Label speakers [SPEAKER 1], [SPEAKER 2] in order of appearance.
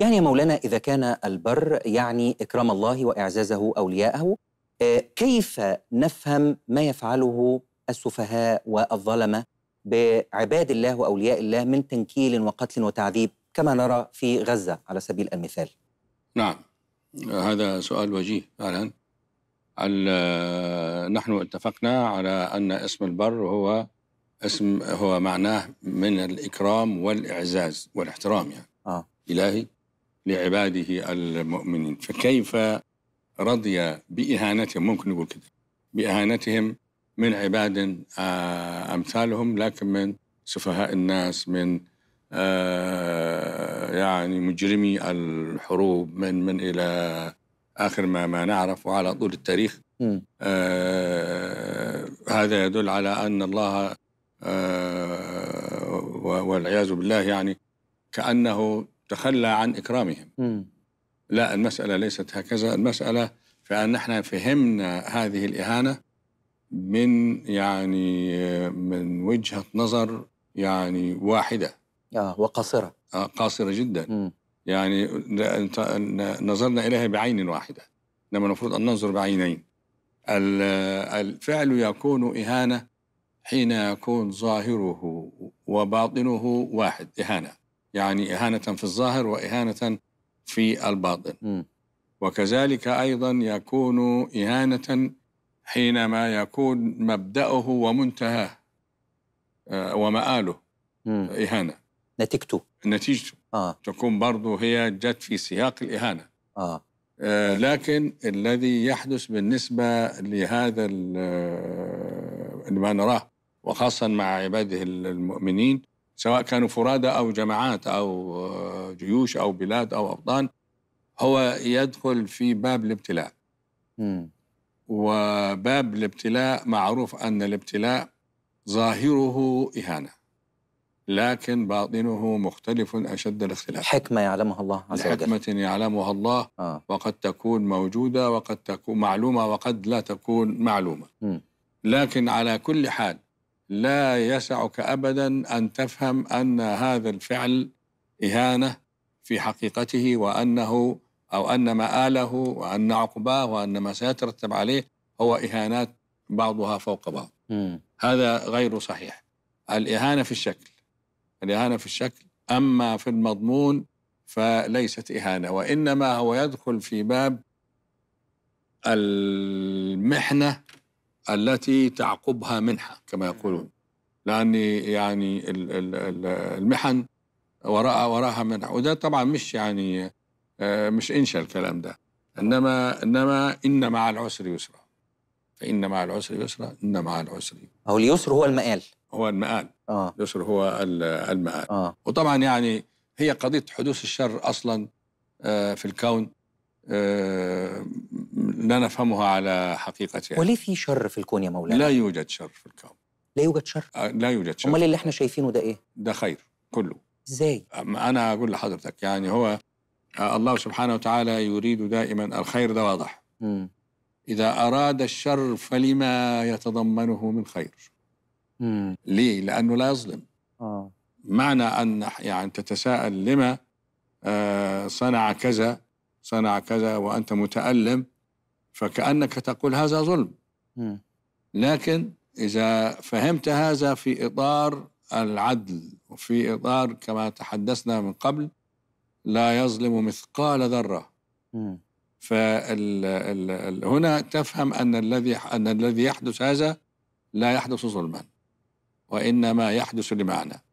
[SPEAKER 1] يعني يا مولانا إذا كان البر يعني إكرام الله وإعزازه أولياءه آه، كيف نفهم ما يفعله السفهاء والظلمة بعباد الله وأولياء الله من تنكيل وقتل وتعذيب كما نرى في غزة على سبيل المثال نعم هذا سؤال وجيه فعلا نحن اتفقنا على أن اسم البر هو اسم هو معناه من الإكرام والإعزاز والاحترام يعني آه. إلهي لعباده المؤمنين فكيف رضي بإهانتهم ممكن نقول كده بإهانتهم من عباد آه، أمثالهم لكن من سفهاء الناس من آه، يعني مجرمي الحروب من من إلى آخر ما ما نعرف وعلى طول التاريخ آه هذا يدل على أن الله آه والعياذ بالله يعني كأنه تخلى عن إكرامهم م. لا المسألة ليست هكذا المسألة في أن نحن فهمنا هذه الإهانة من يعني من وجهة نظر يعني واحدة آه وقاصرة آه قاصرة جدا م. يعني نظرنا إليها بعين واحدة إنما المفروض أن ننظر بعينين الفعل يكون إهانة حين يكون ظاهره وباطنه واحد إهانة يعني إهانة في الظاهر وإهانة في الباطن م. وكذلك أيضا يكون إهانة حينما يكون مبدأه ومنتهاه آه، ومآله م. إهانة نتيجته نتيجته آه. تكون برضه هي جت في سياق الإهانة آه. آه لكن الذي يحدث بالنسبة لهذا آه، ما نراه وخاصة مع عباده المؤمنين سواء كانوا فرادى أو جماعات أو آه، جيوش أو بلاد أو أوطان هو يدخل في باب الابتلاء م. وباب الابتلاء معروف أن الابتلاء ظاهره إهانة لكن باطنه مختلف أشد الاختلاف حكمة يعلمها الله عز وجل حكمة يعلمها الله آه. وقد تكون موجودة وقد تكون معلومة وقد لا تكون معلومة م. لكن على كل حال لا يسعك ابدا ان تفهم ان هذا الفعل اهانه في حقيقته وانه او ان مآله وان عقباه وان ما سيترتب عليه هو اهانات بعضها فوق بعض. م. هذا غير صحيح. الاهانه في الشكل. الاهانه في الشكل اما في المضمون فليست اهانه وانما هو يدخل في باب المحنه التي تعقبها منحة كما نعم. يقولون لأن يعني المحن وراءها وراها وده طبعا مش يعني آه، مش انشا الكلام ده انما انما ان مع العسر يسرا فان مع العسر يسرا ان مع العسر او اليسر هو المآل هو المآل اه اليسر هو المآل آه. وطبعا يعني هي قضيه حدوث الشر اصلا آه، في الكون آه، لا نفهمها على حقيقتها يعني. وليه في شر في الكون يا مولانا؟ لا يوجد شر في الكون لا يوجد شر؟ آه، لا يوجد شر امال اللي احنا شايفينه ده ايه؟ ده خير كله ازاي؟ انا اقول لحضرتك يعني هو آه، الله سبحانه وتعالى يريد دائما الخير ده واضح م. إذا أراد الشر فلما يتضمنه من خير م. ليه؟ لأنه لا يظلم آه. معنى أن يعني تتساءل لما صنع كذا صنع كذا وأنت متألم فكأنك تقول هذا ظلم لكن إذا فهمت هذا في إطار العدل وفي إطار كما تحدثنا من قبل لا يظلم مثقال ذرة فهنا تفهم أن الذي أن الذي يحدث هذا لا يحدث ظلما وإنما يحدث لمعنى